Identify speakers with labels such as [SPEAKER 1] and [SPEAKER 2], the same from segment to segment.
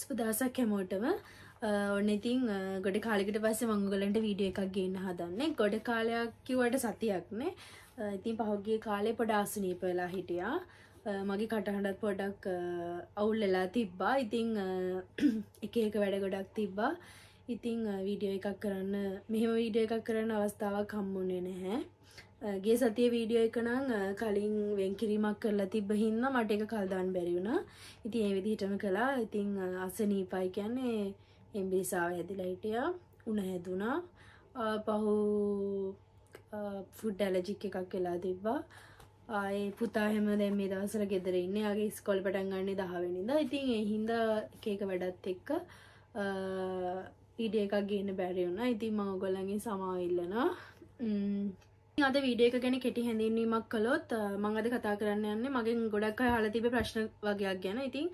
[SPEAKER 1] සුපදසක් හැමෝටම ඔන්න ඉතින් ගොඩ කාලෙකට පස්සේ මංගලන්ට වීඩියෝ එකක් ගේන්න හදන්නේ ගොඩ කාලයක් කිව්වට සතියක්නේ ඉතින් පහුගිය කාලේ පොඩ ආසනීප වෙලා හිටියා මගේ කටහඬත් පොඩක් අවුල් වෙලා තිබ්බා ඉතින් එක එක වැඩ ගොඩක් තිබ්බා ඉතින් වීඩියෝ එකක් කරන්න මෙහෙම වීඩියෝ එකක් කරන්න අවස්ථාවක් හම්බුනේ නැහැ ගේ සතිය වීඩියෝ එක නම් කලින් වෙන්කිරීමක් කරලා තිබ්බ හින්දා මට ඒක කල් දාන්න බැරි වුණා. ඉතින් ඒ විදිහටම කළා. ඉතින් අසනීපයි කියන්නේ එම්බිරිසාව හැදිලා හිටියා. උණ හැදුනා. පහු ෆුඩ් ඇලර්ජික් එකක් වෙලා තිබ්බා. ආයේ පුතා හැම දැන් මේ දවස්වල ගෙදර ඉන්නේ. ආගේ ඉස්කෝලේ පටන් ගන්නේ 10 වෙනිදා. ඉතින් ඒ හින්දා එක එක වැඩත් එක්ක වීඩියෝ එකක් ගේන්න බැරි වුණා. ඉතින් මම ඔයගොල්ලන්ගෙන් සමාව ඉල්ලනවා. ඉතින් අද වීඩියෝ එක ගැන කෙටි හැඳින්වීමක් කළොත් මම අද කතා කරන්න යන්නේ මගෙන් ගොඩක් අය අහලා තිබ්බ ප්‍රශ්න වගේක් ගැන. ඉතින්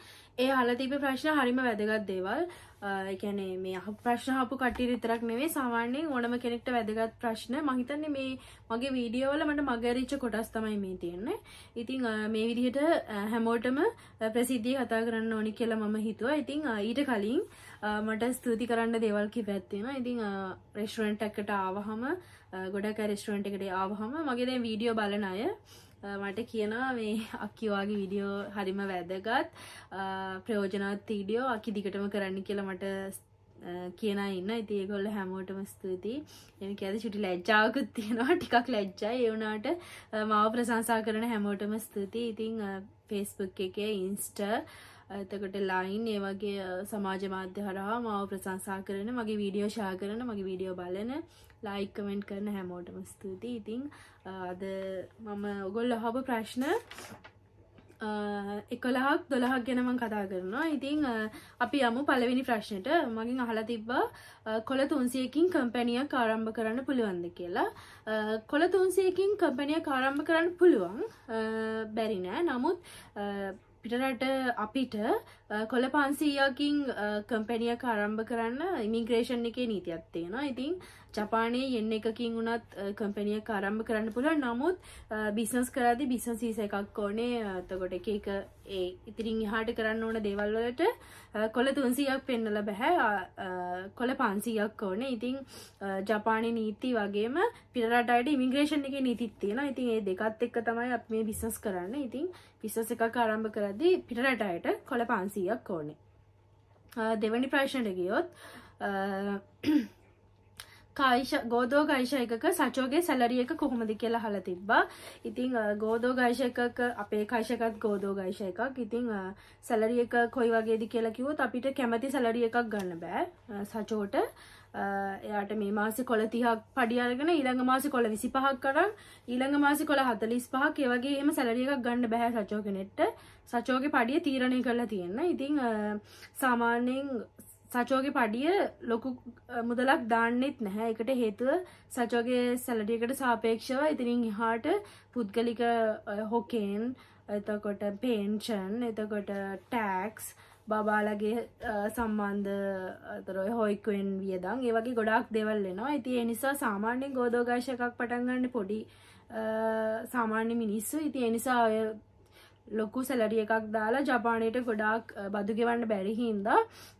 [SPEAKER 1] ඒ අහලා තිබ්බ ප්‍රශ්න හරිම වැදගත් දේවල්. එකැනේ මේ අහ ප්‍රශ්නහපු කටි විතරක් නෙවේ සාමාන්‍යයෙන් ඕනම කෙනෙක්ට වැදගත් ප්‍රශ්න මහිතන්නේ මේ මගේ වීඩියෝවල මට මගරිච්ච කොටස් තමයි මේ තියෙන්නේ ඉතිං මේ විදිහට හැමෝටම ප්‍රසිද්ධිය කතා කරන්න ඕනි කියලා මම හිතුවා ඉතිං ඊට කලින් මට ස්තුති කරන්න දේවල් කිවැත්වෙන ඉතිං රෙස්ටරෙන්ට් එකට ආවහම ගොඩක් රෙස්ටරෙන්ට් එකට ආවහම මගේ දැන් වීඩියෝ බලන අය මට කියනවා මේ අක්කිවාගේ විඩියෝ හරිම වැදගත් ප්‍රයෝජනත් වීඩියෝ අකි දිගටම කරන්න කියලා මට කියන ඉන්න ඉති ඒගොල්ල හැමෝටම ස්තුතියි එම ඇද චුටි ලැජ්ජාවකුත් තියෙනවා ටිකක් ලැජ්ජයි ඒවුනාට මාව ප්‍රසංසා කරන හැමෝටම ස්තුතියි ඉතිං පේස්බුක් එක ඉන්ස්ට එතකට ලයින් ඒ වගේ සමාජ මාධ්‍ය හරහා මාව ප්‍රසංසා කරන මගේ වීඩියෝ ශා කරන මගේ වීඩියෝ බලන ලයික් කමෙන්ට් කරන හැමෝටම ස්තුතියි ඉතිං අද මම ඔගොල් ලහබ ප්‍රශ්න එකොලහක් දොළහක් ගැනමං කතා කරනවා ඉතිං අපි යමු පලවෙනි ප්‍රශ්නයට මගින් අහලා තිබ්බා කොළ තුන්සියකින් කම්පැනිය කාරම්භ කරන්න පුළුවන්ද කියලා කොළ තුන්සියකින් කම්පැනිය කාරම්භ කරන්න පුළුවන් බැරිනෑ නමුත් පිටරට අපිට කොළ පන්සීයකින් කම්පැනිය කාරම්භ කරන්න ඉමිග්‍රේෂන් එකේ නීතියක්ත්තේෙනවා ඉතිං ජපානය යෙන් එකකින් වුණත් කම්පැනිය කාරම්භ කරන්න පුළ නමුත් බිස්නස් කරදි බිසන්සීස එකක් ඕනේ තකොට එක එක ඒ ඉතිරින් හාට කරන්න ඕන දේවල්වලට කොළ තුන්සියක් පෙන්නල බැහැ කොළ පන්සියක් ඕනේ ඉතිං ජපානය නීති වගේම පිරටට ඉමිග්‍රේෂන් එක නීතිත්තියෙන ඉතින් ඒ දෙකත් එක්ක තමයි අප මේ බිස්නස් කරන්න ඉතිං විිසස එක කාරම්භ කරදි පිටරටයට කොළ පන්සි සියක් ඕනේ දෙවැනි ප්‍රශ්නයට ගියොත් කායිෂ ගෝදෝ ගයිශයකක සචෝගේ සැලරියක කොහොමද කියලා හල තිබ්බා ඉතිං ගෝදෝ ගයිශයකක අපේ කාශකත් ගෝදෝ ගයිශය එකක් ඉතිං සැලරියක කොයි වගේදි කියලා කිවොත් අපිට කැමති සැලරිය එකක් ගන්න බෑ සචෝට එයාට මේ මාසි කොළ තිහක් පඩියල්ගෙන ඊළඟ මාසි කොළ විසි පහක් කරම් ඊළඟ මාසි කොළ හතලිස් පහක් ඒවගේ එම සැලරියක් ගණ්ඩ බැහැ සචෝගෙනෙට්ට සචෝගේ පඩිය තීරණය කරලා තියෙන්න ඉතිං සාමාන්‍යයෙන් සචෝගේ පඩිය ලොකු මුදලක් දාන්නෙත් නැහැ එකට හේතුව සචෝගේ සැලටියකට සාපේක්ෂව ඉතිරින් එහාට පුද්ගලික හොකේන් එතකොට පේන්ෂන් එතකොට ටෑක්ස් බබාලගේ සම්බන්ධ අතරොයි හොයිකුවෙන් වියදං ඒ වගේ ගොඩක් දෙවල් වෙනවා ඉති එනිසා සාමාන්‍යෙන් ගෝදෝගශයක් පටන්ගන්න පොඩි සාමාන්‍ය මිනිස්සු ඉති එනිසා ඔය ලොකු සැලරිය එකක් දාලා ජපානයට ගොඩක් බදුගෙවන්න බැරිහින්ද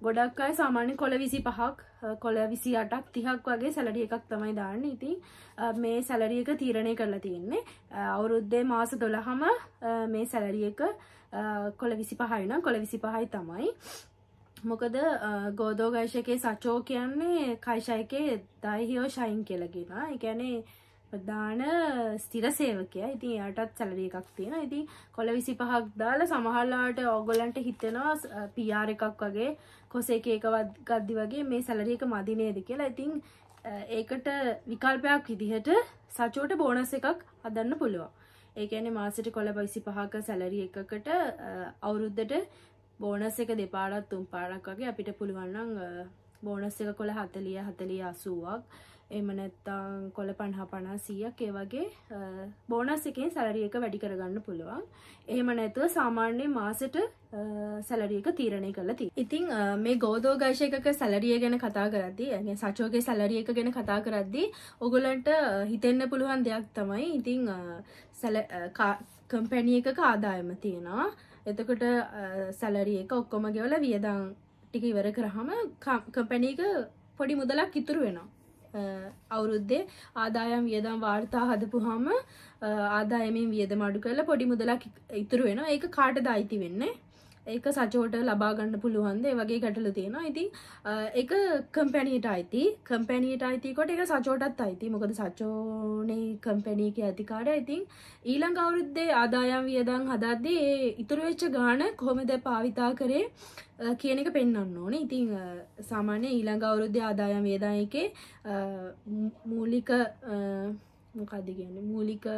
[SPEAKER 1] ගොඩක් අය සාමාන්‍ය කොළ විසි පහක් කොළ විසි අටක් තිහක් වගේ සැලරිය එකක් තමයි දාන්න ඉතින් මේ සැලරියක තීරණය කරලා තියෙන්නේ අවුරුද්දේ මාස දොළහම මේ සැලරියක කොළ විසි පහයිනම් කොළ විසි පහයි තමයි මොකද ගෝදෝගයිශකයේ සචෝ කියන්නේ කයිශයකේ දයිහිෝ ශයින් කියලගෙන එකැනේ ප්‍රධාන ස්තිර සේවකය ඉතින් එයාටත් සැලරි එකක් තියෙන ඉතින් කොළ විසි පහක් දාල සමහල්ලාට ඔගොලන්ට හිතෙනවා පියාර එකක් වගේ කොසේක එකවත් ගද්දි වගේ මේ සැලරියක මදිනේද කියලා ඉතින් ඒකට විකල්පයක් විදිහට සචෝට බෝනස් එකක් අදන්න පුළුවන් ඒකැනෙ මාසට කොළ බයිසි පහක සැලරි එකකට අවුරුද්ධට බෝනස් එක දෙපාරත් තුම් පාරක් වගේ අපිට පුළුවන්නන් බෝනස් එක කොළ හතලිය හතලිය අසුවක් එමනැත්තං කොළ පණහ පනා සියක් ඒවගේ බෝනස් එකෙන් සැලරියක වැඩි කරගන්න පුළුවන් එහෙම නැතුව සාමාන්‍ය මාසට සැලරියක තීරණය කළ ති ඉතිං මේ ගෝදෝ ගශයකක සැලරිය ගැන කතා කරදදි ඇ සචෝගේ සැලරියක ගැන කතා කරද්දි ඔගොලන්ට හිතෙන්න පුළුවන් දෙයක් තමයි ඉතිං කම්පැණිය එකක ආදායම තියෙනවා එතකොට සැලරිය එක ඔක්කොම ගෙවල වියදං ටික ඉවර කරහම කම්පැණීක පොඩි මුදලක් ඉතුරු වෙනවා අවුරුද්දේ ආදායම් වියදම් වාර්තා හදපුහම ආදායමෙන් වියදම අඩු කරලා පොඩි මුදලක් ඉතුරු වෙනවා ඒක කාටද අයිති වෙන්නේ ඒක සචෝට ලබාගන්න පුළුවන්ද වගේ ගැටලු තියෙනවා ඉතින් එක කම්පැනීට අයිති කම්පැනීට අයිතිකොට එක සචෝටත් අයිති මොකද සචෝනේ කම්පැනීක ඇතිකාඩ ඉතින් ඊළං අවුරුද්දේ ආදායම් වියදං හදද්දී ඒ ඉතුරුවෙච්ච ගාන කොහොමද පාවිතා කරේ කියන එක පෙන්න්න ඕන ඉතිං සාමාන්‍ය ඊළඟ අවුරුද්ධ ආදායම් වේදායකේ මූලික මොකද කියන්න මූලික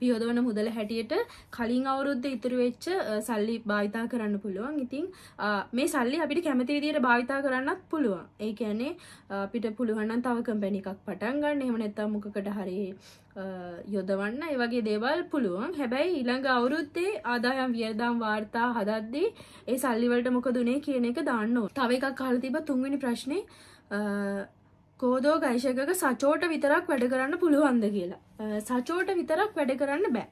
[SPEAKER 1] පියෝදවන මුදල හැටියට කලින් අවුරුද්ධ ඉතුරු වෙච්ච සල්ලි භාවිතා කරන්න පුළුවන් ඉතින් මේ සල්ලි අපිට කැමති විදියට භාවිතා කරන්නත් පුළුවන් ඒ කියන්නේ අපිට පුළුවන් නම් තව කම්පැනි එකක් පටන් ගන්න එහෙම නැත්නම් මොකකට හරි යොදවන්න ඒ වගේ දේවල් පුළුවන් හැබැයි ඊළඟ අවුරුද්දේ ආදායම් වියදම් වාර්තා හදද්දී ඒ සල්ලි වලට මොකද උනේ කියන එක දාන්න ඕන. තව එකක් අහලා තිබ්බ තුන්වෙනි ප්‍රශ්නේ කෝදෝ ගයිශකක සචෝට විතරක් වැඩ කරන්න පුළුවන්ද කියලා. සචෝට විතරක් වැඩ කරන්න බෑ.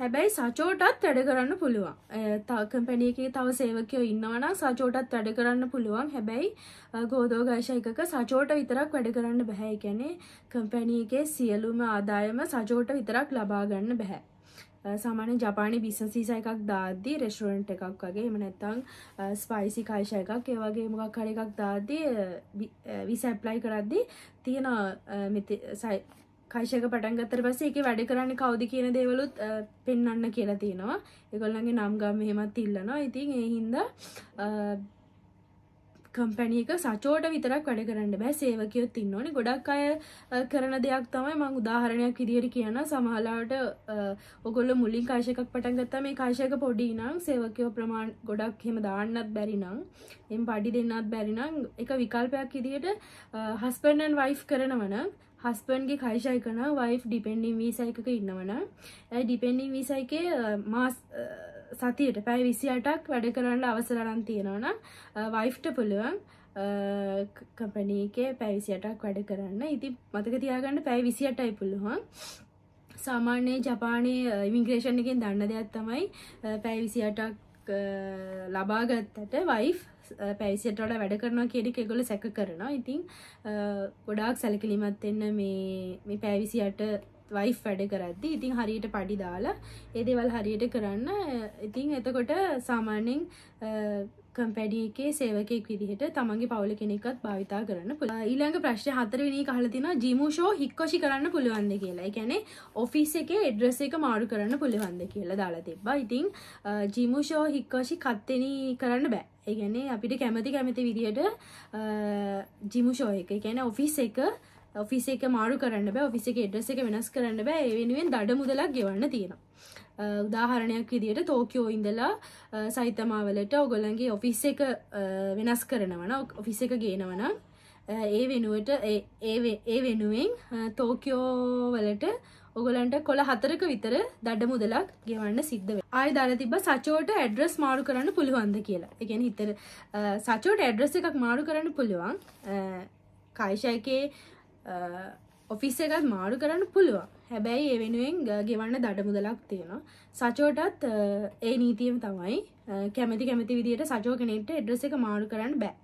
[SPEAKER 1] හැබැයි සචෝටත් වැඩ කරන්න පුළුවන්. කම්පැනියකේ තව සේවකයෝ ඉන්නවනම් සචෝටත් වැඩ කරන්න පුළුවන්. හැබැයි ගෝදෝ ගයිශකක සචෝට විතරක් වැඩ කරන්න බෑ. ඒ කියන්නේ කම්පැනි එකේ සියලුම ආදායම සචෝට විතරක් ලබා ගන්න බෑ. සාමාන්‍ය ජපානි බිස්නස් වීසා එකක් දාද්දී රෙස්ටුරන්ට් එකක් වගේ එහෙම නැත්නම් ස්පයිසි කයිෂා එකක් ඒ වගේ මොකක් හරි එකක් දාද්දී වීසා ඇප්ලයි කරද්දී තියෙන මෙති කයිෂක පටන් ගත්තට පස්සේ ඒකේ වැඩ කරන්නේ කවුද කියන දේවලුත් පෙන්වන්න කියලා තියෙනවා. ඒගොල්ලන්ගේ නම් ගම් එහෙමත් ඉල්ලනවා. ඉතින් ඒ හින්දා කම්පැනික සචෝට විතරක් වැඩ කරන්න බෑ සේවකයොත් ඉන්න ඕනේ ගොඩක් අය කරන දෙයක් තමයි මං උදාහරණයක් විදිහට කියනවා සමහරවට ඔයගොල්ලෝ මුලින් කාෂයකක් පටන් ගත්තා මේ කාෂයක පොඩි නම් සේවකයෝ ප්‍රමාණ ගොඩක් එහෙම දාන්නත් බැරි නම් එම් පඩි දෙන්නත් බැරි නම් එක විකල්පයක් විදිහට හස්බන්ඩ් ඇන්ඩ් වයිෆ් කරනවා නම් හස්බන්ගේ කයිශයකන වයිෆ් ඩිපෙන්ඩින් වීසයිකක ඉන්නවන ඇයි ඩිපෙන්ඩින් වීසයිකේ මාස් සතියට පැයි විසි අටක් වැඩ කරන්න අවසරන් තියෙනවන වයිෆ්ට පුළුවන් කපනීකේ පැවිසියටක් වැඩ කරන්න ඉති මතක තියාගන්න පැයි විසියටයි පුළුවන් සාමාන්‍යයේ ජපානයේ ඉමිග්‍රේෂන් එකෙන් දන්න දෙයක් තමයි පැයි විසියටක් ලබාගත්තට වයි් පැවිසිටට වැඩ කරනවා කියෙනෙක් එගොල සැක කරනවා ඉතිං ගොඩාක් සැලකිලිමත් එන්න මේ පැවිසියට වයිෆ් වැඩ කරද්දි ඉතින් හරියට පඩි දාලා ඒදේවල් හරියට කරන්න ඉතින් එතකොට සාමාන්‍යෙන් කම්පැඩියකේ සේවකෙක් විදිහට තමන්ගේ පවුල කෙනෙක්ත් භාවිතා කරන්න පුළ ඊළඟ ප්‍රශ්ය හතරවෙනි කහලතින ජිමූෂෝ හික්කොෂි කරන්න පුළුවන්ද කියලා එකැනෙ ඔෆිස් එක එඩ්‍රෙස එක මාරු කරන්න පුළුවන්ද කියලා දාලා තිබ්බා ඉතිං ජිමූෂෝ හික්කොෂි කත්තෙන කරන්න බෑ ඒගැනේ අපිට කැමති කැමති විදිහට ජිමුෂෝ එක එකැන ඔෆිස් එක ඔෆිස එක මාරු කරන්න බෑ ඔෆිස එක එඩ්‍රස එක වෙනස් කරන්න බෑ ඒ වෙනුවෙන් දඩ මුදලක් ගෙවන්න තියෙනවා උදාහරණයක් විදියට තෝකෝ ඉඳලා සයිතමාවලට ඔගොලන්ගේ ඔෆිස් එක වෙනස් කරනවන ඔෆිස් එක ගේනවන ඒ වෙනුවට ඒ වෙනුවෙන් තෝකෝ වලට ඔගලන්ට කොළ හතරක විතර දඩ මුදලක් ගෙවන්න සිද්ධ වේ. ආය දාලා තිබ්බ සචෝට ඇඩ්‍රස් මාරු කරන්න පුළුවන්ද කියලා. ඒ කියන්නේ හිතර සචෝට ඇඩ්‍රස් එකක් මාරු කරන්න පුළුවන්. කයිෂා එකේ ඔෆිස් එකත් මාරු කරන්න පුළුවන් හැබැයි ඒ වෙනුවෙන් ගෙවන්න දඩ මුදලක් තියෙනවා සචෝටත් ඒ නීතියම තමයි කැමති කැමති විදිට සචෝ කෙනෙක්ට එඩ්‍රස එක මාරු කරන්න බෑ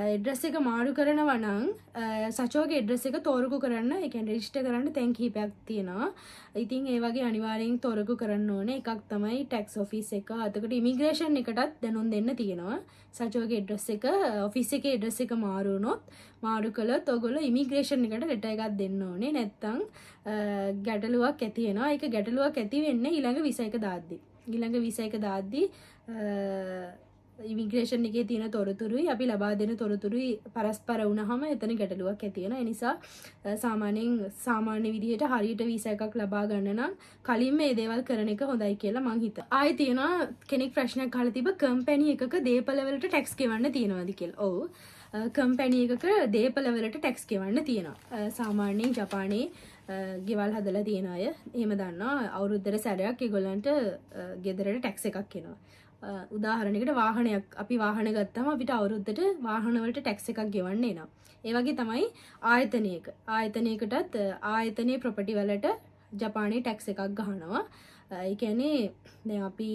[SPEAKER 1] එඩ්‍රස් එක මාරු කරනවා නම් සචෝගේ එඩ්‍රස් එක තෝරකු කරන්න එකන් රෙජිස්ටර් කරන්න තැන් කිහිපයක් තියෙනවා. ඉතින් ඒ වගේ අනිවාර්යෙන් තෝරකු කරන්න ඕනේ. එකක් තමයි ටැක්ස් ඔෆිස් එක. අතකට ඉමිග්‍රේෂන් එකටත් දැනුම් දෙන්න තියෙනවා. සචෝගේ එඩ්‍රස් එක ඔෆිස් එකේ එඩ්‍රස් එක මාරු වුණොත් මාරු කළොත් ඔයගොල්ලෝ ඉමිග්‍රේෂන් එකට ලෙටර් එකක් දෙන්න ඕනේ. නැත්තම් ගැටලුවක් ඇති වෙනවා. ඒක ගැටලුවක් ඇති වෙන්නේ ඊළඟ විසයක දාද්දි. ඊළඟ විසයක දාද්දි ඉමිග්‍රේෂන් එකේ තියෙන තොරතුරුයි අපි ලබා දෙන තොරතුරුයි පරස්පර වුණහම එතන ගැටලුවක් ඇතිවෙන නිසා සාමාන්‍යයෙන් සාමාන්‍ය විදිහට හරියට වීස එකක් ලබා ගන්න නම් කලින් මේ දේවල් කරන එක හොඳයි කියලා මං හිත. ආයෙ තියෙනවා කෙනෙක් ප්‍රශ්නයක් අහලා තිබ්බ කම්පැනි එකක දේපළ වලට ටැක්ස් ගෙවන්න තියෙනවද කියලා. ඔව්. කම්පැනි එකක දේපළ වලට ටැක්ස් ගෙවන්න තියෙනවා. සාමාන්‍යයෙන් ජපානයේ ගෙවල් හදලා තියෙන අය එහෙම දන්නවා අවුරුද්දට සැරයක් ඒගොල්ලන්ට ගෙදරට ටැක්ස් එකක් එනවා. උදාහරණකට වාහනයක් අපි වාහන ගත්තම අපිට අවුරුද්දට වාහනවලට ටැක්ස එකක් ගෙවන්නේ නම්. ඒවගේ තමයි ආයතනයක ආයතනයකටත් ආයතනය ප්‍රොපටි වලට ජපානයේ ටැක්ස එකක් ගහනවා. එකැනේ අපි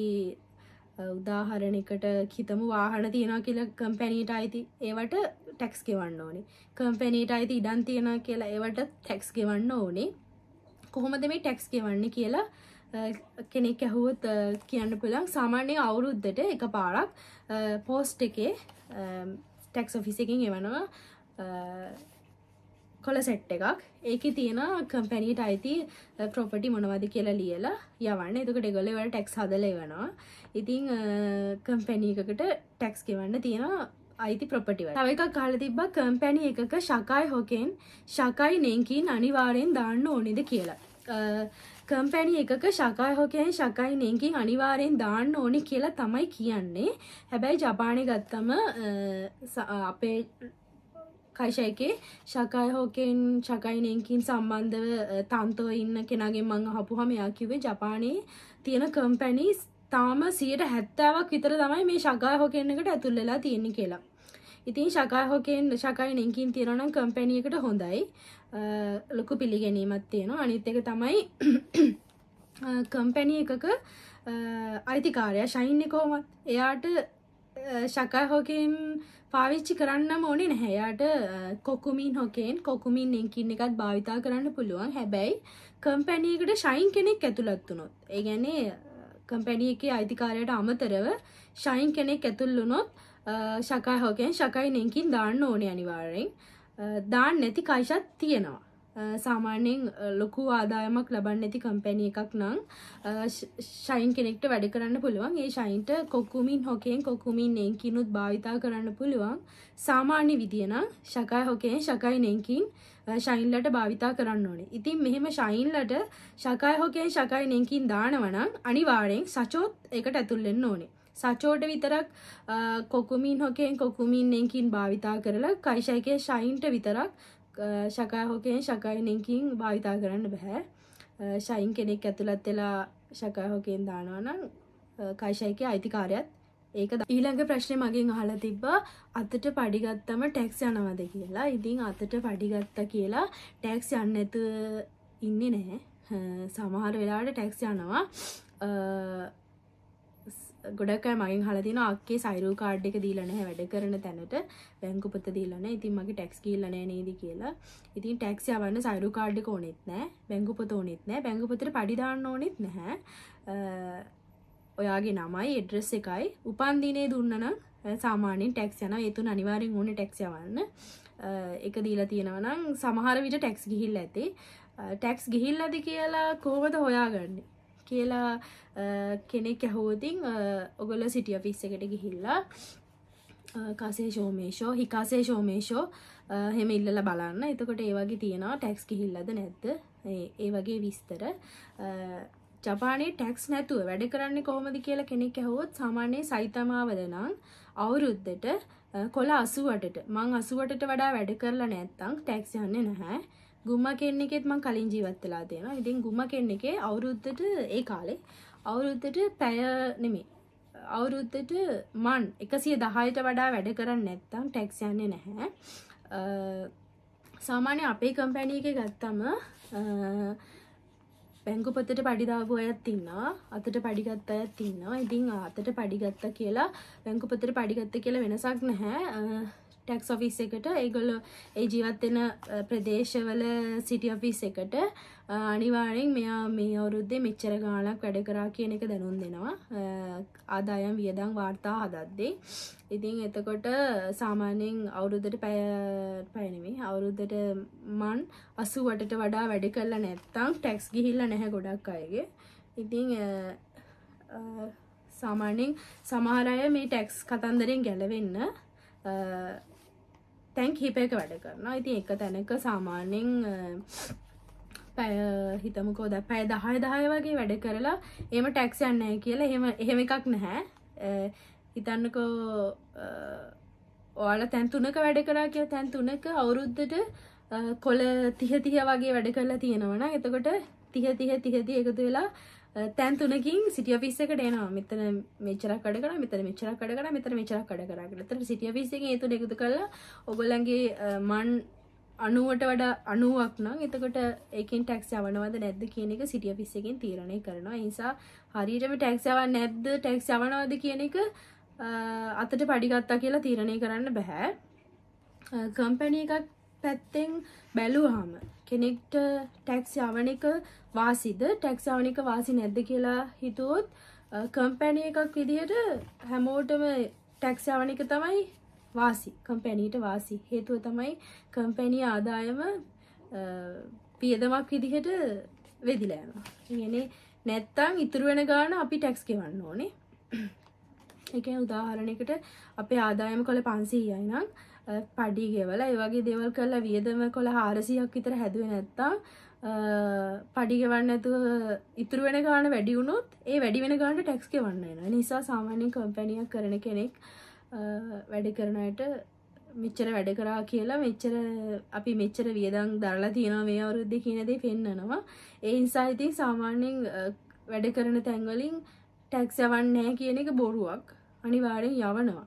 [SPEAKER 1] උදාහරණකට හිතම වාහන තියෙනවා කියලා කම්පැනීට අයිති ඒවට ටැක්ස් ගෙවන්න ඕනේ කම්පැනීට අයිති ඉඩන් තියෙන කියලා ඒවට ටැක්ස් ගෙවන්න ඕනේ කොහොමද මේ ටැක්ස් ගෙවන්නේ කියලා කෙනෙක් ඇහුවොත් කියන්න පුළන් සාමාන්‍ය අවුරුද්දට එක පාරක් පෝස්ට් එකේ ටැක්ස් ෆිසිකින් එවනවා කොල සෙට් එකක් ඒක තියෙන කම්පැනීට අයිති ප්‍රොපටි මොනවද කියලා ලියලා යවන්න එතකට ගොල වැට ටැක්ස් හදල වනවා ඉතිං කම්පැනීකට ටැක්ස් කියවන්න තියෙන අයිති ප්‍රොපටිව තව එකක් කාල තිබ්බ කම්පැනි එකක ශකයි හොකෙන් ශකයි නෙකින් අනිවාරයෙන් දාන්න ඕනෙද කියලා කම්පැනි එකක ශකාය හොකයන් ශකයි නේකින් අනිවාරයෙන් දාන්න ඕනි කියලා තමයි කියන්නේ හැබැයි ජපානය ගත්තම අපේ කයිශයකේ ශකය හෝකෙන් ශකයිනයකින් සම්බන්ධව තන්තව ඉන්න කෙනගේ මං හපුහම යාකිවේ ජපානයේ තියෙන කම්පැනි තාම සියට හැත්තාවක් විතර තමයි මේ ශකය හෝකෙන්න්නකට ඇතුල්ලලා තියෙන්නේ කියලා ඉතින් ශකය හෝකෙන් ශකයිනයකින් තියෙනනම් කම්පැනියකට හොඳයි ලොකු පිළිගැනීමත් තියෙනවා අනිත් එක තමයි කම්පැනි එකක අයිතිකාරය ශයින්‍ය කොහොමත් එයාට ශකයි හෝකෙන් පාවිච්චි කරන්න ඕනේ නැහැ යාට කොකුමින් හොකෙන් කොකුමින් එකින් එකත් භාවිතා කරන්න පුළුවන් හැබැයි කම්පැනීකට ශයින් කෙනෙක් ඇතුළත් වුනොත් ඒ ගැනේ කම්පැනිය එක අයිතිකාරයට අමතරව ශයින් කෙනෙක් ඇතුල් වුනොත් ශකයි හෝකෙන් ශකයි නෙකින් දාන්න ඕනේ අනිවාරෙන් දාන්න නැති කයිෂත් තියෙනවා. සාමාන්‍යයෙන් ලොකු ආදායමක් ලබන්න ඇති කම්පැණිය එකක් නම් ශයින් කෙනෙක්ට වැඩ කරන්න පුළුවන් ඒ ශයින්ට කොක්කුමින් හොකෙන් කොක්කුමින් නෙංකිනුත් භාවිතා කරන්න පුළුවන් සාමාන්‍ය විදියන ශකයි හොකෙන් ශකයි නෙංකින් ශයින්ලට භාවිතා කරන්න ඕනේ ඉතින් මෙහෙම ශයින්ලට ශකයි හොකෙන් ශකයි නෙංකින් දානවනම් අනිවාරයෙන් සචෝත් එකට ඇතුල්ලෙන්න ඕනේ සචෝට විතරක් කොකුමින් හොකෙන් කොකුමින්නෙකින් භාවිතා කරලා කයිශයකය ශයින්ට විතරක් ශකය හොකෙන් ශකයිනෙකින් භාවිතා කරන්න බැහැ ශයින් කෙනෙක් ඇතුළත් වෙලා ශකය හොකෙන් දානවනම් කයිශයකය අයිතිකාරයත් ඒක ඊළඟ ප්‍රශ්නය මගින් අහලා තිබ්බා අතට පඩිගත්තම ටැක්ස් යනවද කියලා ඉතින් අතට පඩිගත්ත කියලා ටැක්ස් යන්න ඇතු ඉන්නේ නැහැ සමහර වෙලාට ටැක්ස් යනවා ගොඩක් අය මගෙන් අහලා තිනවා අක්කේ සයිරෝ කාඩ් එක දීලා නැහැ වැඩ කරන තැනට බැංකු පොත දීලා නැහැ. ඉතින් මගේ ටැක්ස් ගිහිල්ලා නැහැ නේද කියලා. ඉතින් ටැක්ස් යවන්න සයිරෝ කාඩ් එක ඕනෙත් නැහැ. බැංකු පොත ඕනෙත් නැහැ. බැංකු පොතේ පඩි දාන්න ඕනෙත් නැහැ. ඔයාගේ නමයි එඩ්‍රස් එකයි උපන් දිනේ දුන්නනම් සාමාන්‍යයෙන් ටැක්ස් යනවා. ඒ තුන අනිවාර්යෙන් ඕනේ ටැක්ස් යවන්න. එක දීලා තියෙනවා නම් සමහර විට ටැක්ස් ගිහිල්ලා ඇති. ටැක්ස් ගිහිල්ලාද කියලා කොහොමද හොයාගන්නේ? කියලා කෙනෙක් ඇහෝතින් ඔගොල සිටිය ෆිස් එකට ගිහිල්ලා කසේ ශෝමේෂෝ හිකාසේ ශෝමේෂෝ හෙම ඉල්ලල බලන්න එතකොට ඒ වගේ තියෙනවා ටැක්ස් කිහිල්ලද නැද්ද ඒ වගේ විස්තර ජපානේ ටැක්ස් නැතුව වැඩ කරන්නේ කොහොමද කියලා කෙනෙක් ඇහෝත් සාමාන්‍යයෙන් සයිතමාවද නම් අවුරුද්දට කොළ අසුවටට මං අසුවටට වඩා වැඩ කරලා නැත්තං ටැක්ස් යන්නේ නැහැ ගුම්ම කෙන්නෙකෙත් මං කලින් ජීවත් වෙලා තියෙනවා. ඉතින් ගුම්ම කෙන්නෙකේ අවුරුද්දට ඒ කාලේ අවුරුද්දට පැය නෙමේ අවුරුද්දට මන් එකසිය දහයට වඩා වැඩ කරන්න නැත්තම් ටැක්ස් යන්නේ නැහැ සාමාන්‍ය අපේ කම්පැණිය එක ගත්තම පැංගුපතට පඩිදාපු අයත් ඉන්නවා අතට පඩිගත් අයත් ඉන්නවා ඉතිං අතට පඩිගත්ත කියලා පැංකුපතට පඩිගත්ත කියලා වෙනසක් නැහැ ටැක්ස් ඔෆිස් එකට ඒගොල්ලො ඒ ජීවත්වෙන ප්‍රදේශවල සිටි ඔෆිස් එකට අනිවාරෙන් මෙයා මේ අවුරුද්දේ මෙච්චර ගානක් වැඩ කරා කියන එක දැනුම් දෙනවා ආදායම් වියදං වාර්තා හදද්දේ ඉතින් එතකොට සාමාන්‍යයෙන් අවුරුද්දට පැය පැයනෙමේ අවුරුද්දට මන් අසුවටට වඩා වැඩ කරලා නැත්තං ටැක්ස් ගිහිල්ල නැහැ ගොඩක් අයගේ ඉතිං සාමාන්‍යෙන් සමහරය මේ ටැක්ස් කතන්දරෙන් ගැලවෙන්න තැන් හිපයක වැඩ කරනවා ඉතින් එක තැනක සාමාන්‍යෙන් පැය හිතමකෝ ද පැය දහය දහය වගේ වැඩ කරලා එම ටැක්ස් යන්නෑ කියලා එහෙම එහෙම එකක් නැහැ හිතන්නකෝ ඕල තැන් තුනක වැඩ කරා කිය තැන් තුනක අවුරුද්ධට කොල තිහ තිහ වගේ වැඩ කරලා තියෙනවන එතකොට තිහ තිහ තිහදී එකතු වෙලා තැන් තුනකින් සිටිය පිස්සක ඩේනවා මෙතන මෙචරක් කඩ කර මෙතන මෙචරක් කඩ කර මෙතන මෙචරක් කඩ කරගෙන තර සිටිය පිස්සක ඒතු එකතු කරලා ඔගොල්ලන්ගේ මන් අනුවට වඩ අනුවක් නම් එතකොට ඒකින් ටැක්ස් යවනවද නැද්ද කියන එක සිටිය පිස්සකින් තීරණය කරනවා නිසා හරියටම ටැක්ස් යවන්න නැද්ද ටැක්ස් යවනවද කියන එක අතට පඩිගත්තා කියලා තීරණය කරන්න බැහැ කම්පැනි එකක් පැත්තෙන් බැලුවාම කෙනෙක්ට ටැක්ස් යවන එක වාසිද ටැක්ස් යවන එක වාසි නැද්ද කියලා හිතුවොත් කම්පැනි එකක් විදිහට හැමෝටම ටැක්ස් යවන එක තමයි වාසි කම්පැනීට වාසි හේතුව තමයි කම්පැනී ආදායම පියදමක් විදිහට වෙදිලෑම ඉගනේ නැත්තං ඉතුරු වෙන ගාන අපි ටැක්ස් ගෙවන්න ඕනේ එක උදාහරණයකට අපේ ආදායම කොළ පන්සීයයි නම් පඩි ගෙවල ඒ වගේ දේවල් කරලා වියදම කොළ හාරසියක් විතර හැදුව නැත්තා පඩිගවන්න ඇතු ඉතුරු වෙන ගාන වැඩි වුණොත් ඒ වැඩි වෙන ගාන්ට ටැක්ස් ගෙවන්න එන නිසා සාමාන්‍යෙන් කොම්පැනියක් කරන කෙනෙක් වැඩ කරනයට මෙච්චර වැඩ කරා කියලා මෙච්චර අපි මෙච්චර වියදං දරලා තියෙනවා මේ අවුරුද්ධ කියනදේ පෙන්න්නනවා ඒ නිසා ඉතින් සාමාන්‍යෙන් වැඩ කරන තැන්වලින් ටැක්ස් යවන්නෑ කියන එක බොරුවක් අනිවාරෙන් යවනවා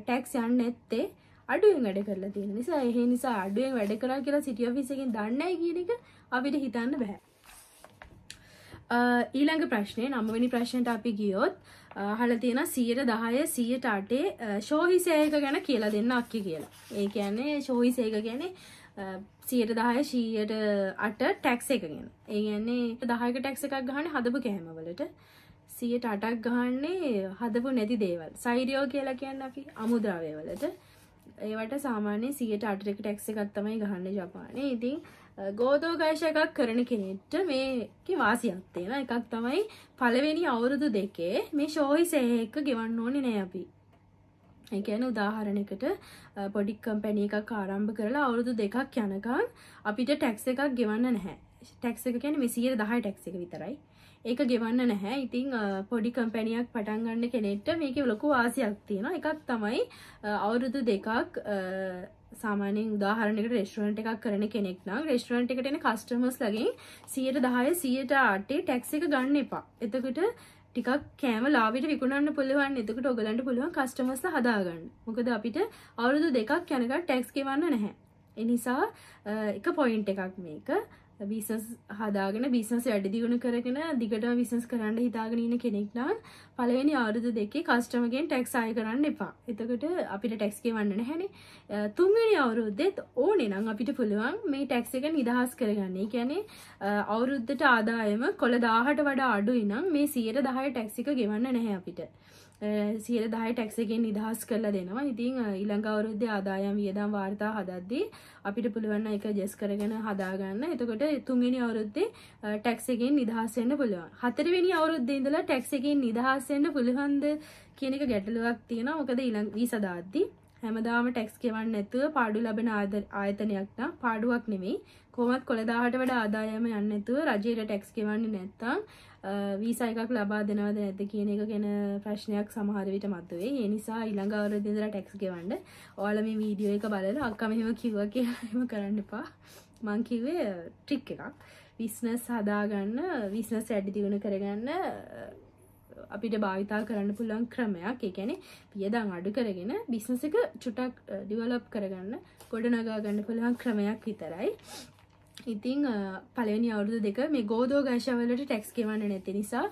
[SPEAKER 1] ටැක්ස් යන්න ඇත්තේ අඩුවෙන් වැඩ කරලා තියෙන නිසා ඒ නිසා අඩුවෙන් වැඩ කරා කියලා සිටි ඔෆිස් එකෙන් දන්නේ කියන එක අපිට හිතන්න බෑ. ඊළඟ ප්‍රශ්නය නම්මවැනි ප්‍රශ්නයට අපි ගියොත් හල තියෙන සියයට දහය සියයට අටේ ශෝහිසයක ගැන කියලා දෙන්න අක්කි කියලා. ඒ කියන්නේ ශෝහිසේක ගැන සියයට දහය ශීයට අට ටැක්ස එක ගෙන ඒ කියන්නේ දහයක ටැක්ස එකක් ගහන හදපු කෑමවලට සියට අටක් ගහන්නේ හදපු නැති දේවල් සයිඩියෝ කියලා කියන්න අපි අමුද්‍රවයවලට ඒවට සාමාන්‍ය සියට අටරෙක ටැක්ස එකත් තමයි ගහන්න ජපානේ ඉතින් ගෝතෝගර්ශ එකක් කරන කෙනෙක්ට මේක වාසියක් තියෙන එකක් තමයි පළවෙනි අවුරුදු දෙකේ මේ ශෝහි සේහෙක්ක ගෙවන්න ඕනේ නෑ අපි. ඒ කියන්නේ උදාහරණයකට පොඩි කම්පැනි එකක් ආරම්භ කරලා අවුරුදු දෙකක් යනකම් අපිට ටැක්ස් එකක් ගෙවන්න නැහැ. ටැක්ස් එක කියන්නේ මේ 10% ටැක්ස් එක විතරයි. ඒක ගෙවන්න නැහැ ඉතිං පොඩි කම්පැනියක් පටන්ගන්න කෙනෙට මේක ලොකු වාසියක් තියෙන එකක් තමයි අවුරුදු දෙකක් සාමානෙන් උදාහරණක රෙස්ටරන්ට එකක් කරන කෙනෙක් නම් රෙස්ටරන්ට එකටන කස්ටමස් ලගින් සියයට දහය සියට ආටේ ටැක්ස එක ගන්න එපා එතකට ටිකක් කෑම ලාවිට විකුණන්න පුළුවන් එතකට ඔගලන්ට පුළුවන් කස්ටමස්ල හදාගන්න මොකද අපිට අවුරුදු දෙකක් යැනක ටැක්ස් ගෙවන්න නැහැ එනිසා එක පොයින්් එකක් මේක බිසස් හදාගෙන බිසස් වැඩි දියුණු කරගෙන දිගටම විසස් කරන්න හිතාගෙන ඉන්න කෙනෙක් නම් පළවෙනි අවුරුදු දෙකේ කස්ටමගෙන් ටැක්ස් අය කරන්න එපා. එතකොට අපිට ටැක්ස් ගෙවන්න නැහැනේ. තුන්වෙනි අවුරුද්දෙත් ඕනේ නම් අපිට පුළුවන් මේ ටැක්ස් එක නිදහස් කරගන්න. ඒ කියන්නේ අවුරුද්දට ආදායම කොළ 1000ට වඩා අඩුයි නම් මේ 110 ටැක්ස් එක ගෙවන්න නැහැ අපිට. සියල දහයි ටැක්සගෙන් නිදහස් කරලා දෙනවා ඉතිං ඉළඟවරුද්ධ ආදායම් වියදම් වාර්තා හදද්දී අපිට පුළුවන්න එක ජෙස් කරගෙන හදාගන්න එතකොට තුන්ගනි අවුරුද්දේ ටැක්සගෙන් නිදහස්සෙන්න්න පුළුවන් හතරවෙනි අවුරුද්ධ ඉඳලා ටැක්සගෙන් නිදහස්සෙන්න්න පුළුහන්ද කියනක ගැටලුවක් තියෙන ඕකද ඉළං වී සදාද්දි හැමදාම ටැක්ස් කෙවන්න නැතුව පාඩු ලබන ආද ආයතනයක් නම් පාඩුවක් නෙමෙයි කොමත් කොළදාහට වඩ ආදායම යන්නතුව රජයට ටැක්ස් කෙවන්නේ නැත්තං වීසා එකක් ලබා දෙනවද නැද්ද කියන එක ගැන ප්‍රශ්නයක් සමහර විට මතුවේ. ඒ නිසා ඊළඟ අවුරුද්දේ ඉඳලා ටැක්ස් ගෙවන්න. ඔයාලා මේ වීඩියෝ එක බලලා අක්කා මෙහෙම කිව්වා කියලා එහෙම කරන්න එපා. මං කිව්වේ ට්‍රික් එකක්. බිස්නස් හදාගන්න, බිස්නස් වැඩි දියුණු කරගන්න අපිට භාවිතා කරන්න පුළුවන් ක්‍රමයක් ඒ කියන්නේ පියදම් අඩු කරගෙන බිස්නස් එක චුටක් ඩිවලොප් කරගන්න ගොඩනගා ගන්න පුළුවන් ක්‍රමයක් විතරයි. ඉතිං පලනි අවුරුදු දෙක මේ ගෝදෝ ගශවලට ටැක්ස් කෙවන්න නැති නිසා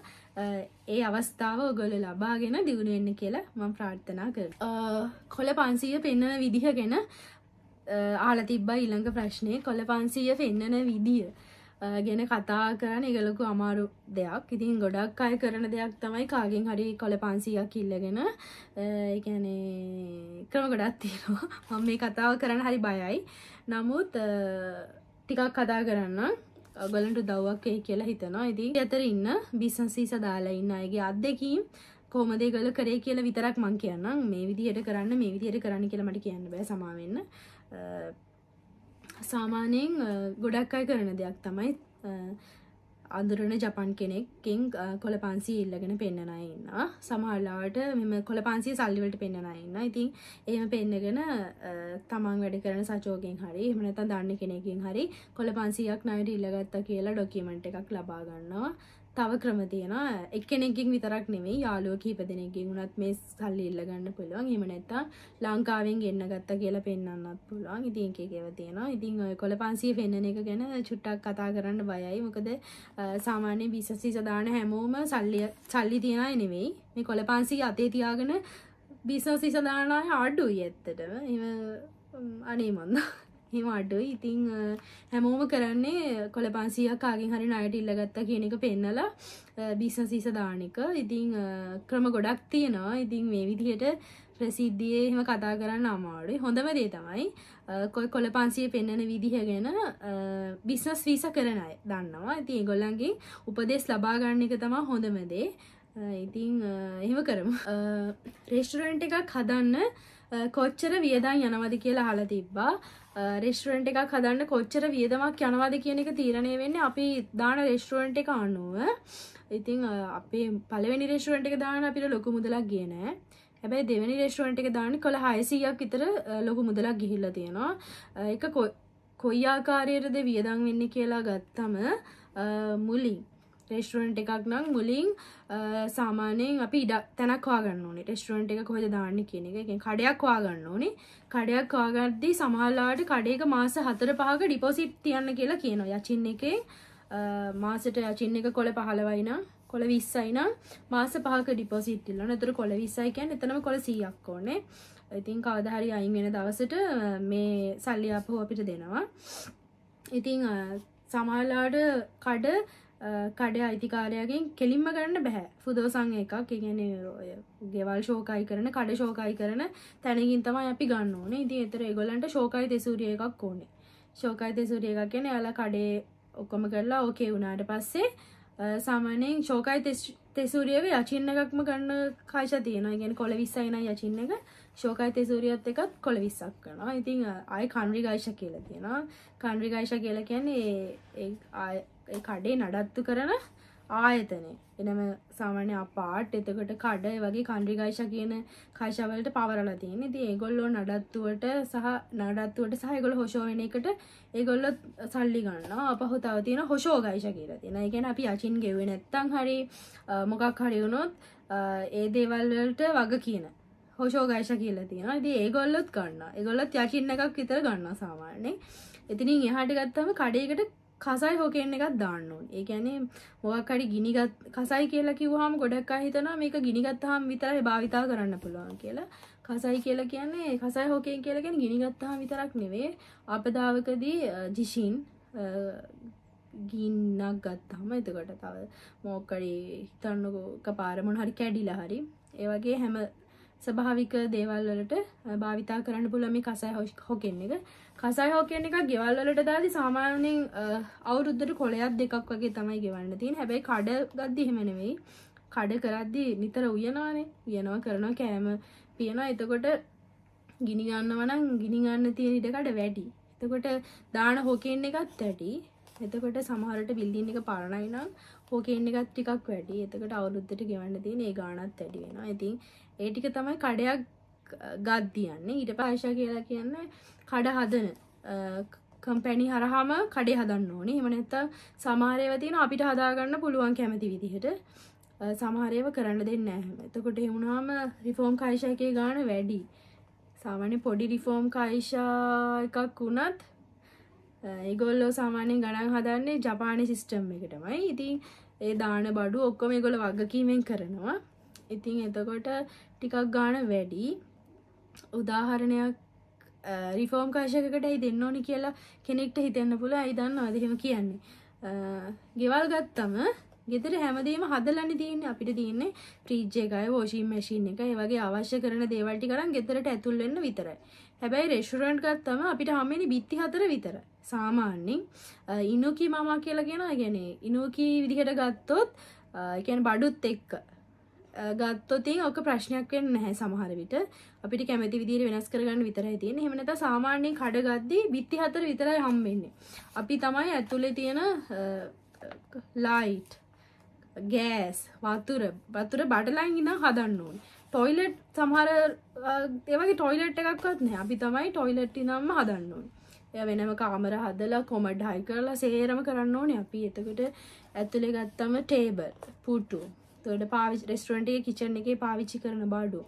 [SPEAKER 1] ඒ අවස්ථාව ඔගොල ලබාගෙන දියුණුවෙන්න කියලා මම ප්‍රාර්ථනා කර කොල පන්සීය පෙන්න්නන විදිහ ගැන ආල තිබ්බා ඉළඟ ප්‍රශ්නය කොල පන්සීය පෙන්න්නන විදිිය ගැන කතා කරන එකලොකු අමාරු දෙයක් ඉතින් ගොඩක් අය කරන දෙයක් තමයි කාගෙන් හරි කොල පන්සියක් ඉල්ලගෙන එකනේ ක්‍රම ගොඩත් තියෙනවා මම මේ කතාව කරන්න හරි බයයි නමුත් ටිකක් කතා කරන්න ගලට දව්වක් ඒ කියලා හිතනවා ඉති ඇතර ඉන්න බිසන්සී සදාලා ඉන්න අයගේ අත්දකීම් කෝමදේ ගල කරේ කියල විතරක් මං කියන්න මේ විදිහයට කරන්න මේ විදියට කරන්න කියලමට කියන්න බෑ සමාවෙන්න සාමානයෙන් ගොඩක් අය කරන දෙයක් තමයි අඳුරන ජපන් කෙනෙක්කින් කොළ පන්සී ඉල්ලගෙන පෙන්න්නනයින්න සමහල්ලාට මෙම කොළ පන්සිය සල්ලිවලට පෙන්න්නනයින්න ඉතින් එම පෙන්න්නගෙන තමන් වැඩ කරන සචෝගෙන් හරි එමනත දන්න කෙනෙකින් හරි කොළ පන්සියක් නයට ඉල්ලගත්ත කියලා ඩොකීමට එකක් ලබාගන්නවා තව ක්‍රම තියෙනවා එක්කෙනෙක්ගෙන් විතරක් නෙවෙයි යාළුවෝ කීප දෙනෙක්ගෙන් උනත් මේ සල්ලි ඉල්ල ගන්න පුළුවන්. එහෙම නැත්නම් ලංකාවෙන් ගෙන්න ගත්තා කියලා පෙන්වන්නත් පුළුවන්. ඉතින් එක එකව තියෙනවා. ඉතින් ඔය කොළපන්සිය පෙන්වන එක ගැන චුට්ටක් කතා කරන්න බයයි. මොකද සාමාන්‍ය බිස්නස් වීසා දාන හැමෝම සල්ලි සල්ලි තියන අය නෙවෙයි. මේ කොළපන්සිය අතේ තියාගෙන බිස්නස් වීසා දාන අය අඩුයි ඇත්තටම. එහෙම අනේ මන්දා හිමට ඉතිං හැමෝම කරන්නේ කොළ පන්සියක් කාගෙන් හරි අයට ඉල්ලගත්ත කියන එක පෙන්නලා බිසන්සීස දානක ඉතිං ක්‍රම ගොඩක් තියෙනවා ඉතිං මේ විදිහට ප්‍රසිද්ධිය එහෙම කතා කරන්න අමාරුයි හොඳම දේ තමයි කොයි කොළ පන්සිය පෙන්න්නන විදිහ ගැන බිස්නස් වීස කරනයි දන්නවා ඇති ගොල්ලන්ගේ උපදෙස් ලබාගන්න එක තමා හොඳමදේ ඉතිං එහෙම කරම රේෂ්ටරන්ට් එකක් හදන්න කොච්චර වියදන් යනවද කියලා හල තිබ්බා රෙස්ටරෙන්ට් එකක් හදන්න කොච්චර වියදමක් යනවාද කියන එක තීරණය වෙන්නේ අපි දාන රෙස්ටරෙන්ට් එක අනුව. ඉතින් අපේ පළවෙනි රෙස්ටරෙන්ට් එක දාන්න අපිට ලොකු මුදලක් ගියේ නෑ. හැබැයි දෙවෙනි රෙස්ටරෙන්ට් එක දාන්න කොළ 600ක් විතර ලොකු මුදලක් ගිහිල්ලා තියෙනවා. ඒක කොයි ආකාරයටද වියදම් වෙන්නේ කියලා ගත්තම මුලින් ටෙස්ටරන්ට එකක් නම් මුලින් සාමානයෙන් අපි ඉඩ තැනක් වාගන්න ඕනේ ටෙස්ටරන්ට එක කොහද දාන්න කියන එක කඩයක් වාගන්න ඕනේ කඩයක් වාගද්දී සමහල්ලාට කඩේක මාස හතර පහක ඩිපොසිට් තියන්න කියලා කියනවා යචින් එකේ මාසට යචින් එක කොළ පහලවයිනම් කොළ විස්සයි නම් මාස පහක ඩිපොසිට් ඉල්ලන එතර කොළ විස්සයි කියන්නේ එතනම කොළ 100ක් ඕනේ. ඉතින් කවදා හරි අයින් වෙන දවසට මේ සල්ලි අපහුව අපිට දෙනවා. ඉතින් සමහරලාට කඩ කඩ අයිතිකාරයගෙන් කෙලින්ම කරන්න බැහැ ෆුදෝසං එකක් ඉගෙන රෝය ගෙවල් ශෝකයි කරන කඩ ශෝකයි කරන තැනකින් තමයි අපි ගන්න ඕනේ ඉති එතර ගොලන්ට ශෝකයි දෙසූරිය එකක් ඕනේ ශෝකයි දෙසූරිය එකක් කියෙන යාල කඩේ ඔක්කොම කරලා ඕකේ වුණාට පස්සේ සාමානයෙන් ශෝකයි තෙසූරියක යචින්න එකක්ම ගන්න කාශ තියෙන ගෙන් කොළ විස්සයින යචින්න එක ශෝකයි තෙසූරියත් එකත් කොළ විස්සක් කනවා ඉතිං අය කන්රිගයිශ කියලා තියෙනවා කන්රිගයිශ කියල කියන්නේ කඩේ නඩත්තු කරන ආයතනය එනම සාමාන්‍ය අපාට් එතකොට කඩ වගේ කන්ඩ්‍රිගයිශ කියන කයිශවලට පවරලා තියෙන ති ඒගොල්ලෝ නඩත්තුවට සහ නඩත්තුවට සහගොල හොෂෝවෙන එකට ඒගොල්ල සල්ලි ගන්න අපහු තව තියෙන හොෂෝ ගයිශ කියලා තියෙන ගැන අපි අචින් ගෙවෙන ඇත්තං හරි මොකක් හරිවුණොත් ඒ දේවල්වලට වග කියන හෝෂෝගයිශ කියලා තියෙන ඉති ඒගොල්ලොත් ගන්න ඒගොල්ලොත් යකින්න එකක් විතර ගන්න සාමාන්‍යෙන් එතිනින් එහාට ගත්තම කඩේකට කසයි හෝකෙන් එකක් දාන්නුන් ඒකැනේ මොකක්කඩි ගිනිගත් කසයි කියලා කිව්හම ගොඩක් අහිතනවා මේක ගිනිගත්තාහම් විතරයි භාවිතා කරන්න පුළුවන් කියලා කසයි කියලා කියන්නේ කසයි හෝකෙන් කියලගෙන ගිනිගත්තාහම් විතරක් නෙවේ අපදාවකදී ජිෂීන් ගින්නක් ගත්තහම එතකොට තව මෝකඩි හිතන්නකෝ පාරමුණ හරි කැඩිලා හරි ඒවගේ හැම ස්භාවික දේවල් වලට භාවිතා කරන්න පුළ මේ කසයි හොකෙන් එක කසයි හෝකෙන් එක ගෙවල් වලට දාදි සාමාන්‍යෙන් අවුරුද්දට කොලයක් දෙකක් වගේ තමයි ගෙවන්න තින් හැබැයි කඩ ගද්දි හෙමනෙවෙයි කඩ කරද්දි නිතර උයනවානේ යනවා කරනවා කෑම පියනවා එතකොට ගිනිගන්න වනම් ගිනිගන්න තියෙන ඉඩකට වැඩි එතකොට දාන හෝකෙන් එකත් තැටි එතකොට සමහරට බිල්ඩින් එක පරණයි නම් ඕකෙන් එකත් ටිකක් වැඩි. එතකොට අවුරුද්දට ගෙවන්න තියෙන ඒ ගාණත් වැඩි වෙනවා. ඉතින් ඒ ටික තමයි කඩයක් ගත් දියන්නේ. ඊට පස්සේ කියලා කියන්නේ කඩ හදන කම්පැනි හරහාම කඩේ හදන්න ඕනේ. එහෙම නැත්නම් සමහර ඒවා තියෙන අපිට හදාගන්න පුළුවන් කැමති විදිහට. සමහර ඒවා කරන්න දෙන්නේ නැහැ. එතකොට ඒ වුණාම රිෆෝම් කයිෂා එකේ ගාණ වැඩි. සාමාන්‍ය පොඩි රිෆෝම් කයිෂා එකක් වුණත් ඒගොල්ලෝ සාමාන්‍යෙන් ගණන් හදන්නේ ජපාන සිිස්ටම් එකටමයි ඉතින් ඒ දාන බඩු ඔක්කොම ගොල වගකීමෙන් කරනවා ඉතිං එතකොට ටිකක් ගාන වැඩි උදාහරණයක් රිෆෝම් කාශකටයි දෙන්න ඕනි කියලා කෙනෙක්ට හිතන්න පුළ අයිදන්න අදහෙම කියන්නේ ගෙවල් ගත්තම ගෙතර හැමදේම හදලන්න තියන්න අපිට තියන්නේ ප්‍රීජ්ජයකය ෝෂීම් මැශීන් එක ඒවගේ අවශ්‍ය කරන දේවල්ටි කරන් ගෙතරට ඇතුල්ලන්න විතරයි හැබැයි රෙෂුරන්ට් ගත්තම අපිට හමනි බිත්ති හතර විතරයි සාමාන්‍යෙන් ඉනෝකී මමා කියලගෙන ගැන ඉනෝකී විදිහට ගත්තොත් එකැන් බඩුත් එක්ක ගත්තොතින් ඔක ප්‍රශ්නයක් වෙන නැහැ සමහර විට අපිට කැමති විදිහට වෙනස් කරගන්න විතරයි තියෙන්නේ. එහෙම නැත්නම් සාමාන්‍යයෙන් කඩගද්දී බිත්ති හතර විතරයි හම්බෙන්නේ. අපි තමයි ඇතුලේ තියෙන ලයිට්, ගෑස්, වතුර, වතුර බඩලයින් ඉඳන් හදන්න ඕනේ. টয়ලට් සමහර ඒ වගේ টয়ලට් එකක්වත් නැහැ. අපි තමයි টয়ලට් ඉඳන්ම හදන්න ඕනේ. එය වෙනම කාමර හදලා කොමඩ් හයි කරලා සේරම කරන්න ඕනේ අපි එතකොට ඇතුලේ ගත්තම ටේබල් පුටු එතකොට පාවිච්චි රෙස්ටුරන්ට් එකේ කිචන් එකේ පාවිච්චි කරන බඩු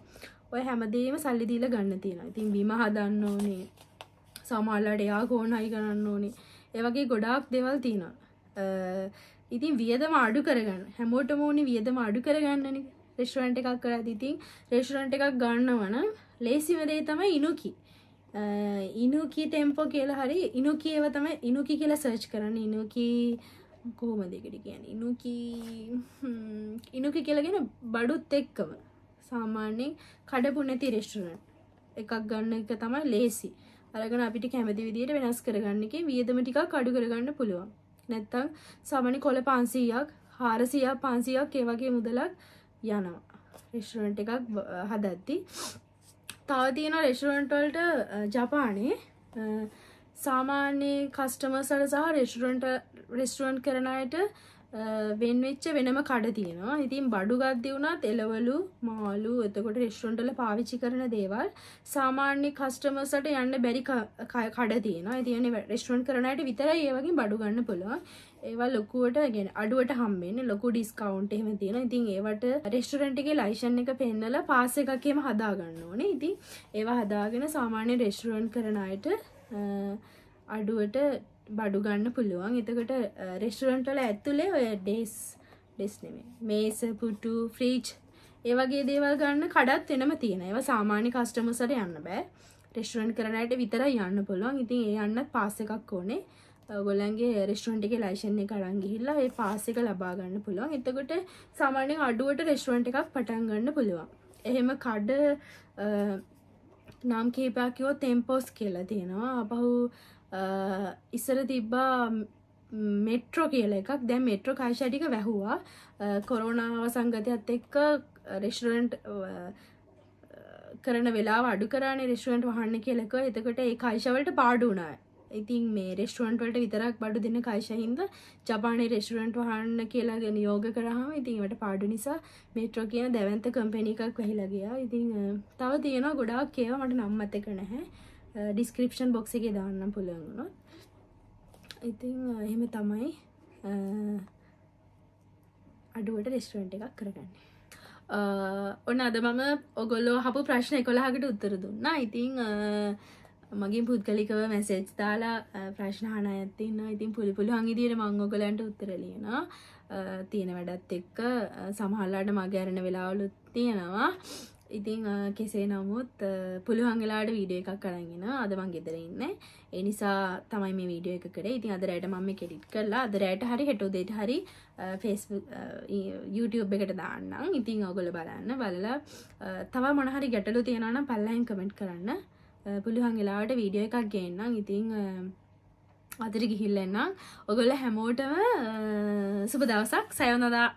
[SPEAKER 1] ඔය හැමදේම සල්ලි දීලා ගන්න තියෙනවා. ඉතින් බිම හදන්න ඕනේ. සමහරවිට එයා කෝන් හයි කරන්න ඕනේ. ඒ වගේ ගොඩාක් දේවල් තියෙනවා. ඉතින් වියදම අඩු කරගන්න. හැමෝටම ඕනේ වියදම අඩු කරගන්නනේ. රෙස්ටුරන්ට් එකක් කරද්දී ඉතින් රෙස්ටුරන්ට් එකක් ගන්නවනම් ලේසිම දේ තමයි ඉනුකි. ඉනුකී තෙම්පෝ කියලා හරි ඉනුකීව තම ඉනුකි කියලා සර්ච් කරන්න ඉනුකී කොහොමදකට කියන ඉනුකී ඉනුකි කියලගෙන බඩුත් එක්කම සාමාන්‍යෙන් කඩපු නැති රෙස්ටරන් එකක් ගන්න එක තමයි ලේසි අරගන අපිට කැමති විදිට වෙනස් කරගන්න එක වියදම ටිකක් කඩු කරගන්න පුළුවන් නැත්තං සමනි කොල පාන්සීයක් හාරසියා පාන්සියක් ඒවගේ මුදලක් යනවා රෙස්ටරන්ට එකක් හදද්දී තව තියෙන රෙස්ටරන්ටවල්ට ජපානේ සාමාන්‍ය කස්ටමර්සට සහ රෙස්ටරන්ට රෙස්ටරන්ට් කරනයට වෙන්වෙච්ච වෙනම කඩ තියෙනවා ඉතින් බඩු ගද්දි වුණත් එළවලු මාළු එතකොට රෙස්ටරන්ටල පාවිච්චි කරන දේවල් සාමාන්‍ය කස්ටමර්සට යන්න බැරි කඩ තියෙනවා ඉතින් රෙස්ටරන්ට් කරනයට විතරයි ඒ වගේ බඩු ගන්න පුළුවන් ඒවා ලොකුවට ගෙන අඩුවට හම්බෙන් ලොකු ඩිස්කවන්් එහෙම තියෙන ඉතින් ඒවට රෙස්ටරෙන්ට්ගේ ලයිෂන් එක පෙන්නල පාස එකකේම හදාගන්න ඕනේ ඉති ඒවා හදාගෙන සාමාන්‍ය රෙස්ටරන් කරන අයට අඩුවට බඩු ගන්න පුළුවන් එතකට රෙස්ටරන්ටල ඇතුලේ ඔය ඩේස් ඩෙස් නෙමේ මේස පුටු ෆ්‍රීච් ඒවගේ දේවල් ගන්න කඩත් එනම තියෙන ඒව සාමාන්‍ය කස්ටමසට යන්න බෑ රෙස්ටරන් කරනයට විතර යන්න පුළුවන් ඉතින් ඒ යන්නත් පාස එකක් ඕනේ ගොලන්ගේ රෙස්ටරන්ට් එක ලයිෂන් එක අරන් ගිහිල්ලා ඒ පාස් එක ලබා ගන්න පුළුවන්. එතකොට සාමාන්‍යයෙන් අඩුවට රෙස්ටරන්ට් එකක් පටන් ගන්න පුළුවන්. එහෙම කඩ නම් කීපයක් කිව්වොත් ටෙම්පෝස් කියලා තියෙනවා. අපහු ඉස්සර තිබ්බා මෙට්‍රෝ කියල එකක් දැ මෙට්‍රෝ කායිෂටික වැැහවා කොරෝනාව සංගතයත් එක්ක රෙස්ටරන්ට් කරන වෙලා අඩු කරන රෙස්ටරන්ට් වහන්න කියලක එතකට ඒ කායිශවලට පාඩුනායි ඉතින් මේ රෙස්ටුවන්ට්වලට විතරක් බඩු දෙන්න කයිශහින්ද ජපානය රෙස්ටුරන්ට් වහන්න කියලාගෙන යෝග කරහම ඉතින්ට පාඩු නිසා මේට්‍රෝ කියන දැවන්ත කම්පැනි එකක් වැහිලගයා ඉතින් තව තියෙන ගොඩාක් කියව මට නම්මතක නැහැ ඩිස්ක්‍රපෂන් බොක්ස එක දාන්න පුළුවන්ගුණොත් ඉතින් එහෙම තමයි අඩුවට රෙස්ටුවන්ට් එකක් කරගන්නේ ඔන්න අද මම ඔගොල්ලෝ හපු ප්‍රශ්න එකොළහකට උත්තර දුන්නා ඉතිං මගේ පුද්ගලිකව මැසේජ් තාලා ප්‍රශ්නාන ඇත්තින්න ඉතින් පුළි පුළුවන් ඉදිට මංගොගලන්ට උත්තරලියෙන තියෙන වැඩත් එක්ක සමහල්ලාට මගැරණ වෙලාවලුත් තියෙනවා ඉතිං කෙසේ නමුත් පුළුවන්ගලාට වීඩිය එකක් කරගෙන අද මං ගෙදරඉන්න එනිසා තමයි මේ වීඩිය එක කරේ ඉතින් අදරයට මම කෙඩිට් කරලා අදරයට හරි හෙටෝදේට හරි ෆෙස් YouTube එකට දාන්නම් ඉතිං ඔගොල බලන්න බලලා තව මොනහරි ගැටලු තියෙනනම් පල්ලයින් කමෙන්ට් කරන්න පුළුවන් වෙලාවට වීඩියෝ එකක් ගේන්නම් ඉතිං අතර ගිහිල්ලන්නම් ඔගොල හැමෝටම සුප දවසක් සයවනදා